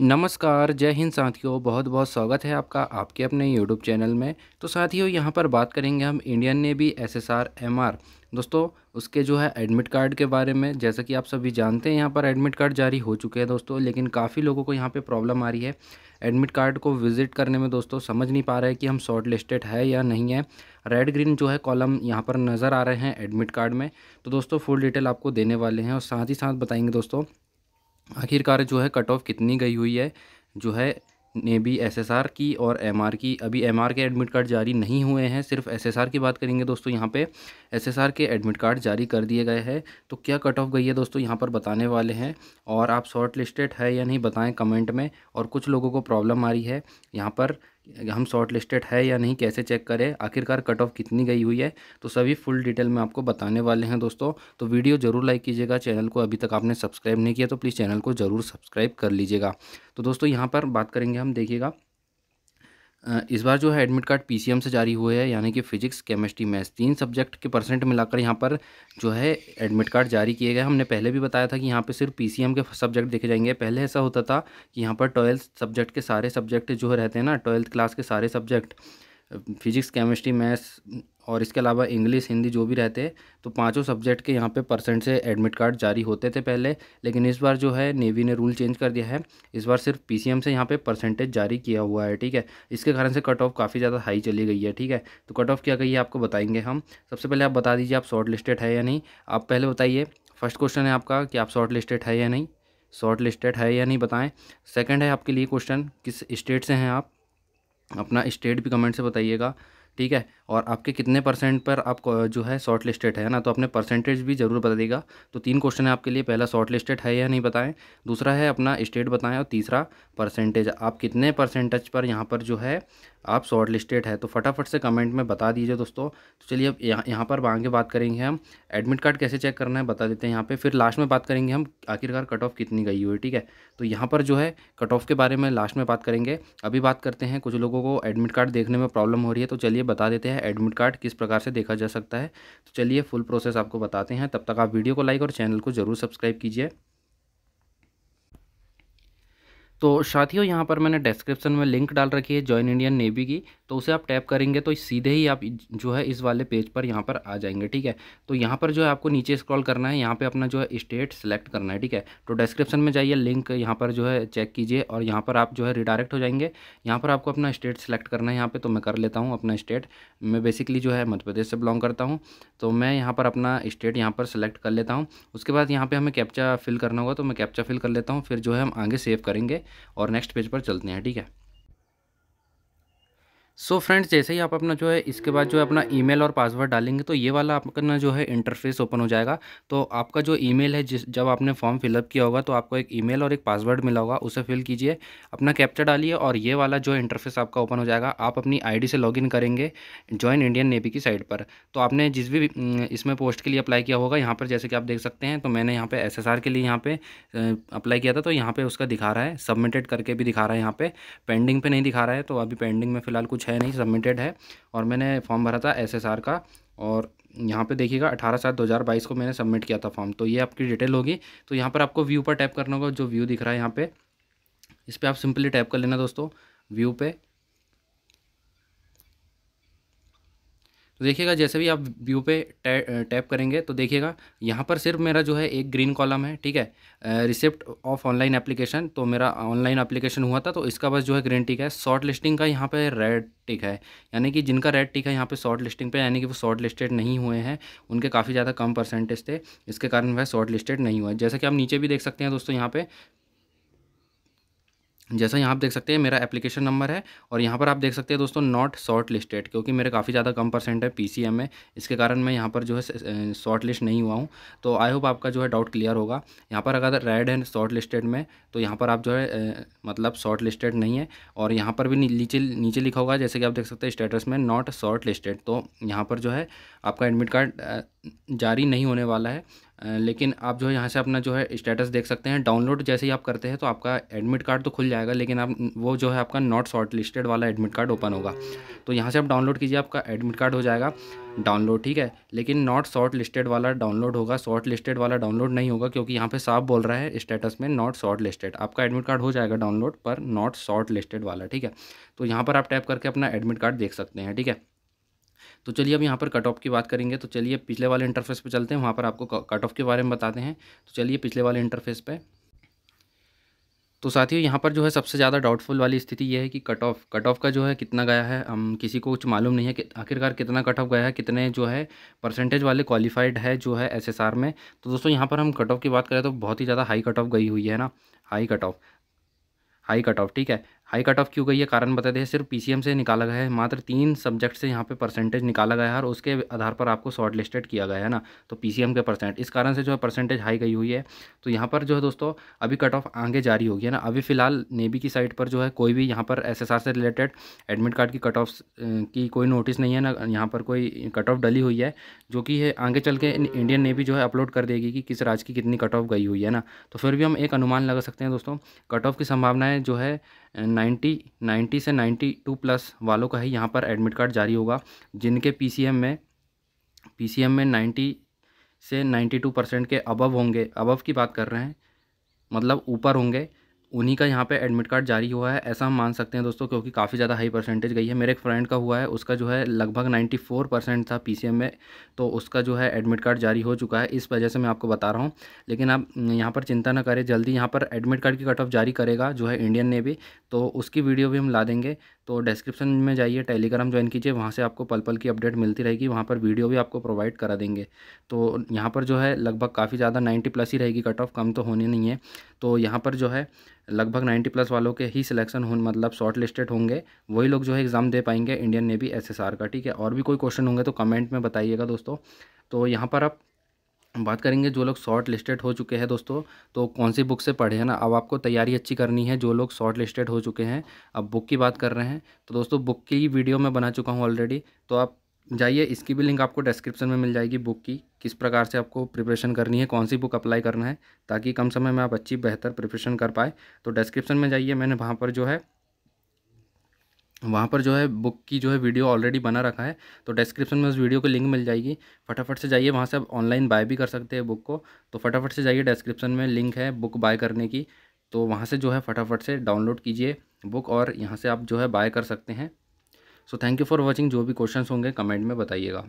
नमस्कार जय हिंद साथियों बहुत बहुत स्वागत है आपका आपके अपने यूट्यूब चैनल में तो साथियों यहाँ पर बात करेंगे हम Indian Navy S S R M R दोस्तों उसके जो है एडमिट कार्ड के बारे में जैसा कि आप सभी जानते हैं यहाँ पर एडमिट कार्ड जारी हो चुके हैं दोस्तों लेकिन काफ़ी लोगों को यहाँ पे प्रॉब्लम आ रही है एडमिट कार्ड को विजिट करने में दोस्तों समझ नहीं पा रहे कि हम शॉर्ट लिस्टेड है या नहीं है रेड ग्रीन जो है कॉलम यहाँ पर नज़र आ रहे हैं एडमिट कार्ड में तो दोस्तों फुल डिटेल आपको देने वाले हैं और साथ ही साथ बताएंगे दोस्तों आखिरकार जो है कट ऑफ कितनी गई हुई है जो है नेवी एसएसआर की और एमआर की अभी एमआर के एडमिट कार्ड जारी नहीं हुए हैं सिर्फ एसएसआर की बात करेंगे दोस्तों यहाँ पे एसएसआर के एडमिट कार्ड जारी कर दिए गए हैं तो क्या कट ऑफ गई है दोस्तों यहाँ पर बताने वाले हैं और आप शॉर्ट लिस्टेड है या नहीं बताएं कमेंट में और कुछ लोगों को प्रॉब्लम आ रही है यहाँ पर हम शॉर्ट लिस्टेड है या नहीं कैसे चेक करें आखिरकार कट ऑफ कितनी गई हुई है तो सभी फुल डिटेल में आपको बताने वाले हैं दोस्तों तो वीडियो ज़रूर लाइक कीजिएगा चैनल को अभी तक आपने सब्सक्राइब नहीं किया तो प्लीज़ चैनल को ज़रूर सब्सक्राइब कर लीजिएगा तो दोस्तों यहाँ पर बात करेंगे हम देखिएगा इस बार जो है एडमिट कार्ड पी से जारी हुए है यानी कि फिजिक्स केमिस्ट्री मैथ्स तीन सब्जेक्ट के परसेंट मिलाकर यहाँ पर जो है एडमिट कार्ड जारी किए गए हमने पहले भी बताया था कि यहाँ पे सिर्फ पी के सब्जेक्ट देखे जाएंगे पहले ऐसा होता था कि यहाँ पर ट्वेल्थ सब्जेक्ट के सारे सब्जेक्ट जो रहते हैं ना ट्वेल्थ क्लास के सारे सब्जेक्ट फिजिक्स केमिस्ट्री मैथ्स और इसके अलावा इंग्लिश हिंदी जो भी रहते तो पांचों सब्जेक्ट के यहाँ पे परसेंट से एडमिट कार्ड जारी होते थे पहले लेकिन इस बार जो है नेवी ने रूल चेंज कर दिया है इस बार सिर्फ पीसीएम से यहाँ पे परसेंटेज जारी किया हुआ है ठीक है इसके कारण से कट ऑफ काफ़ी ज़्यादा हाई चली गई है ठीक है तो कट ऑफ क्या कही है आपको बताएंगे हम सबसे पहले आप बता दीजिए आप शॉर्ट लिस्टेड है या नहीं आप पहले बताइए फर्स्ट क्वेश्चन है आपका कि आप शॉर्ट लिस्टेड है या नहीं शॉर्ट लिस्टेड है या नहीं बताएं सेकंड है आपके लिए क्वेश्चन किस स्टेट से हैं आप अपना स्टेट भी कमेंट से बताइएगा ठीक है और आपके कितने परसेंट पर आप जो है शॉर्ट लिस्टेड है ना तो अपने परसेंटेज भी ज़रूर बता देगा तो तीन क्वेश्चन है आपके लिए पहला शॉर्ट लिस्टेड है या नहीं बताएं दूसरा है अपना स्टेट बताएं और तीसरा परसेंटेज आप कितने परसेंटेज पर यहाँ पर जो है आप शॉर्ट लिस्टेड है तो फटाफट से कमेंट में बता दीजिए दोस्तों तो चलिए अब यहाँ यहाँ पर आगे बात करेंगे हम एडमिट कार्ड कैसे चेक करना है बता देते हैं यहाँ पे फिर लास्ट में बात करेंगे हम आखिरकार कट ऑफ कितनी गई हुई ठीक है तो यहाँ पर जो है कट ऑफ के बारे में लास्ट में बात करेंगे अभी बात करते हैं कुछ लोगों को एडमिट कार्ड देखने में प्रॉब्लम हो रही है तो चलिए बता देते हैं है एडमिट कार्ड किस प्रकार से देखा जा सकता है तो चलिए फुल प्रोसेस आपको बताते हैं तब तक आप वीडियो को लाइक और चैनल को ज़रूर सब्सक्राइब कीजिए तो साथियों यहाँ पर मैंने डिस्क्रिप्शन में लिंक डाल रखी है जॉइन इंडियन नेवी की तो उसे आप टैप करेंगे तो सीधे ही आप जो है इस वाले पेज पर यहाँ पर आ जाएंगे ठीक है तो यहाँ पर जो है आपको नीचे स्क्रॉल करना है यहाँ पे अपना जो है स्टेट सेलेक्ट करना है ठीक है तो डिस्क्रिप्शन में जाइए लिंक यहाँ पर जो है चेक कीजिए और यहाँ पर आप जो है रिडायरेक्ट हो जाएंगे यहाँ पर आपको अपना स्टेट सेलेक्ट करना है यहाँ पर तो मैं कर लेता हूँ अपना स्टेट मैं बेसिकली जो है मध्य प्रदेश से बिलोंग करता हूँ तो मैं यहाँ पर अपना स्टेट यहाँ पर सेलेक्ट कर लेता हूँ उसके बाद यहाँ पर हमें कैप्चा फिल करना होगा तो मैं कैप्चा फिल कर लेता हूँ फिर जो है हम आगे सेव करेंगे और नेक्स्ट पेज पर चलते हैं ठीक है सो so फ्रेंड्स जैसे ही आप अपना जो है इसके बाद जो है अपना ईमेल और पासवर्ड डालेंगे तो ये वाला आपका ना जो है इंटरफेस ओपन हो जाएगा तो आपका जो ईमेल है जिस जब आपने फॉर्म फिलअप किया होगा तो आपको एक ईमेल और एक पासवर्ड मिला होगा उसे फिल कीजिए अपना कैप्चर डालिए और ये वाला जो इंटरफेस आपका ओपन हो जाएगा आप अपनी आई से लॉग करेंगे ज्वाइन इंडियन नेवी की साइट पर तो आपने जिस भी इसमें पोस्ट के लिए अप्लाई किया होगा यहाँ पर जैसे कि आप देख सकते हैं तो मैंने यहाँ पर एस के लिए यहाँ पर अप्लाई किया था तो यहाँ पर उसका दिखा रहा है सबमिटेड करके भी दिखा रहा है यहाँ पर पेंडिंग पर नहीं दिखा रहा है तो अभी पेंडिंग में फ़िलहाल कुछ है नहीं सबमिटेड है और मैंने फॉर्म भरा था एस का और यहाँ पे देखिएगा अठारह सात दो हज़ार बाईस को मैंने सबमिट किया था फॉर्म तो ये आपकी डिटेल होगी तो यहाँ पर आपको व्यू पर टैप करना होगा जो व्यू दिख रहा है यहाँ पे इस पर आप सिंपली टैप कर लेना दोस्तों व्यू पे तो देखिएगा जैसे भी आप व्यू पे टैप करेंगे तो देखिएगा यहाँ पर सिर्फ मेरा जो है एक ग्रीन कॉलम है ठीक है रिसिप्ट ऑफ ऑनलाइन एप्लीकेशन तो मेरा ऑनलाइन एप्लीकेशन हुआ था तो इसका बस जो है ग्रीन टिक है शॉर्ट लिस्टिंग का यहाँ पे रेड टिक है यानी कि जिनका रेड टिक है यहाँ पे शॉर्ट लिस्टिंग पे यानी कि वो शॉर्ट लिस्टेड नहीं हुए हैं उनके काफ़ी ज़्यादा कम परसेंटेज थे इसके कारण वह शॉर्ट लिस्टेड नहीं हुआ जैसा कि आप नीचे भी देख सकते हैं दोस्तों यहाँ पर जैसा यहाँ आप देख सकते हैं मेरा एप्लीकेशन नंबर है और यहाँ पर आप देख सकते हैं दोस्तों नॉट शॉर्ट लिस्टेड क्योंकि मेरे काफ़ी ज़्यादा कम परसेंट है पी में इसके कारण मैं यहाँ पर जो है शॉर्ट लिस्ट नहीं हुआ हूँ तो आई होप आपका जो है डाउट क्लियर होगा यहाँ पर अगर रेड एंड शॉर्ट लिस्टेड में तो यहाँ पर आप जो है मतलब शॉर्ट लिस्टेड नहीं है और यहाँ पर भी नीचे नीचे लिखा होगा जैसे कि आप देख सकते हैं स्टेटस में नॉट शॉर्ट लिस्टेड तो यहाँ पर जो है आपका एडमिट कार्ड जारी नहीं होने वाला है लेकिन आप जो है यहाँ से अपना जो है स्टेटस देख सकते हैं डाउनलोड जैसे ही आप करते हैं तो आपका एडमिट कार्ड तो खुल जाएगा लेकिन आप वो जो है आपका नॉट शॉर्ट लिस्टेड वाला एडमिट कार्ड ओपन होगा तो यहाँ से आप डाउनलोड कीजिए आपका एडमिट कार्ड हो जाएगा डाउनलोड ठीक है लेकिन नॉट शॉर्ट लिस्टेड वाला डाउनलोड होगा शॉर्ट लिस्टेड वाला डाउनलोड नहीं होगा क्योंकि यहाँ पे साफ बोल रहा है स्टेटस में नॉट शॉर्ट लिस्टेड आपका एडमिट कार्ड हो जाएगा डाउनलोड पर नॉट शॉर्ट लिस्टेड वाला ठीक है तो यहाँ पर आप टैप करके अपना एडमिट कार्ड देख सकते हैं ठीक है तो चलिए अब यहाँ पर कट ऑफ की बात करेंगे तो चलिए पिछले वाले इंटरफेस पर चलते हैं वहाँ पर आपको कट ऑफ के बारे में बताते हैं तो चलिए पिछले वाले इंटरफेस पर तो साथियों यहाँ पर जो है सबसे ज़्यादा डाउटफुल वाली स्थिति ये है कि कट ऑफ कट ऑफ का जो है कितना गया है हम किसी को कुछ मालूम नहीं है कि आखिरकार कितना कट ऑफ गया है कितने जो है परसेंटेज वाले क्वालिफाइड है जो है एसएसआर में तो दोस्तों यहाँ पर हम कट ऑफ की बात करें तो बहुत ही ज़्यादा हाई कट ऑफ गई हुई है ना high cut off high cut off ठीक है हाई कट ऑफ क्यों गई है कारण बता दें सिर्फ पीसीएम से निकाला गया है मात्र तीन सब्जेक्ट से यहाँ पे परसेंटेज निकाला गया है और उसके आधार पर आपको शॉर्ट लिस्टेड किया गया है ना तो पीसीएम के परसेंट इस कारण से जो है परसेंटेज हाई गई हुई है तो यहाँ पर जो है दोस्तों अभी कट ऑफ आगे जारी होगी है ना अभी फिलहाल नेवी की साइट पर जो है कोई भी यहाँ पर एस से रिलेटेड एडमिट कार्ड की कट ऑफ की कोई नोटिस नहीं है ना यहाँ पर कोई कट ऑफ डली हुई है जो कि है आगे चल के इंडियन नेवी जो है अपलोड कर देगी कि किस राज्य की कितनी कट ऑफ गई हुई है ना तो फिर भी हम एक अनुमान लगा सकते हैं दोस्तों कट ऑफ की संभावनाएँ जो है नाइन्टी नाइन्टी से नाइन्टी टू प्लस वालों का ही यहाँ पर एडमिट कार्ड जारी होगा जिनके पीसीएम में पीसीएम में नाइन्टी से नाइन्टी टू परसेंट के अबव होंगे अबव की बात कर रहे हैं मतलब ऊपर होंगे उन्हीं का यहाँ पे एडमिट कार्ड जारी हुआ है ऐसा हम मान सकते हैं दोस्तों क्योंकि काफ़ी ज़्यादा हाई परसेंटेज गई है मेरे एक फ्रेंड का हुआ है उसका जो है लगभग 94 परसेंट था पीसीएम में तो उसका जो है एडमिट कार्ड जारी हो चुका है इस वजह से मैं आपको बता रहा हूँ लेकिन आप यहाँ पर चिंता ना करें जल्दी यहाँ पर एडमिट कार्ड की कट ऑफ जारी करेगा जो है इंडियन नेवी तो उसकी वीडियो भी हम ला देंगे तो डिस्क्रिप्शन में जाइए टेलीग्राम ज्वाइन कीजिए वहाँ से आपको पल पल की अपडेट मिलती रहेगी वहाँ पर वीडियो भी आपको प्रोवाइड करा देंगे तो यहाँ पर जो है लगभग काफ़ी ज़्यादा नाइन्टी प्लस ही रहेगी कट ऑफ कम तो होनी नहीं है तो यहाँ पर जो है लगभग नाइन्टी प्लस वालों के ही सिलेक्शन हो मतलब शॉर्ट लिस्टेड होंगे वही लोग जो है एग्ज़ाम दे पाएंगे इंडियन नेवी एसएसआर का ठीक है और भी कोई क्वेश्चन होंगे तो कमेंट में बताइएगा दोस्तों तो यहाँ पर आप बात करेंगे जो लोग शॉर्ट लिस्टेड हो चुके हैं दोस्तों तो कौन सी बुक से पढ़े हैं ना अब आपको तैयारी अच्छी करनी है जो लोग शॉर्ट लिस्टेड हो चुके हैं अब बुक की बात कर रहे हैं तो दोस्तों बुक की वीडियो मैं बना चुका हूँ ऑलरेडी तो आप जाइए इसकी भी लिंक आपको डिस्क्रिप्शन में मिल जाएगी बुक की किस प्रकार से आपको प्रिपरेशन करनी है कौन सी बुक अप्लाई करना है ताकि कम समय में आप अच्छी बेहतर प्रिपरेशन कर पाए तो डिस्क्रिप्शन में जाइए मैंने वहाँ पर जो है वहाँ पर जो है बुक की जो है वीडियो ऑलरेडी बना रखा है तो डिस्क्रिप्शन में उस वीडियो की लिंक मिल जाएगी फटाफट से जाइए वहाँ से आप ऑनलाइन बाय भी कर सकते हैं बुक को तो फटाफट से जाइए डिस्क्रिप्शन में लिंक है बुक बाय करने की तो वहाँ से जो है फटाफट से डाउनलोड कीजिए बुक और यहाँ से आप जो है बाय कर सकते हैं so thank you for watching जो भी क्वेश्चन होंगे कमेंट में बताइएगा